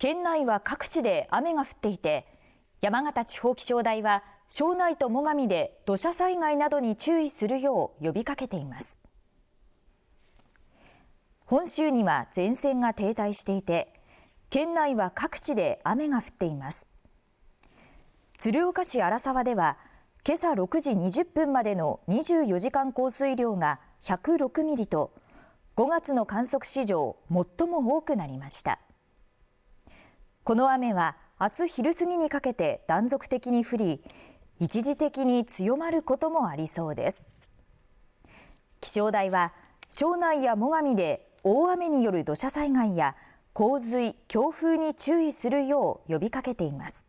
県内は各地で雨が降っていて、山形地方気象台は、庄内と最上で土砂災害などに注意するよう呼びかけています。本州には前線が停滞していて、県内は各地で雨が降っています。鶴岡市荒沢では、今朝6時20分までの24時間降水量が106ミリと5月の観測史上最も多くなりましたこの雨は明日昼過ぎにかけて断続的に降り、一時的に強まることもありそうです。気象台は、庄内や最上で大雨による土砂災害や洪水、強風に注意するよう呼びかけています。